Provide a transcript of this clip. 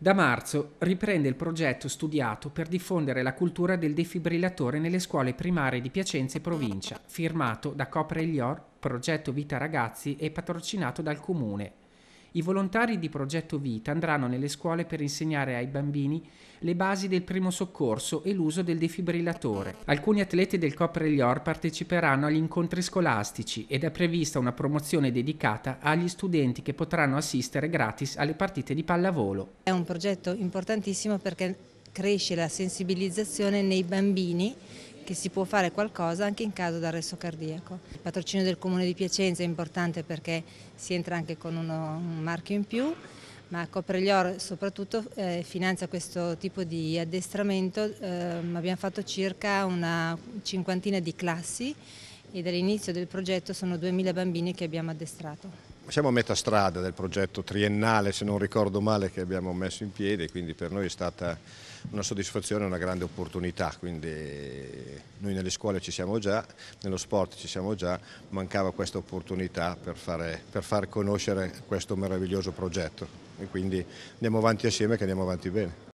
Da marzo riprende il progetto studiato per diffondere la cultura del defibrillatore nelle scuole primarie di Piacenza e provincia, firmato da Copre Lior, Progetto Vita Ragazzi e patrocinato dal Comune, i volontari di Progetto Vita andranno nelle scuole per insegnare ai bambini le basi del primo soccorso e l'uso del defibrillatore. Alcuni atleti del Cop Relior parteciperanno agli incontri scolastici ed è prevista una promozione dedicata agli studenti che potranno assistere gratis alle partite di pallavolo. È un progetto importantissimo perché cresce la sensibilizzazione nei bambini che si può fare qualcosa anche in caso d'arresto cardiaco. Il patrocinio del Comune di Piacenza è importante perché si entra anche con uno, un marchio in più ma Copreglior soprattutto eh, finanzia questo tipo di addestramento, eh, abbiamo fatto circa una cinquantina di classi e dall'inizio del progetto sono 2000 bambini che abbiamo addestrato siamo a metà strada del progetto triennale, se non ricordo male, che abbiamo messo in piedi, quindi per noi è stata una soddisfazione e una grande opportunità, quindi noi nelle scuole ci siamo già, nello sport ci siamo già, mancava questa opportunità per, fare, per far conoscere questo meraviglioso progetto e quindi andiamo avanti assieme che andiamo avanti bene.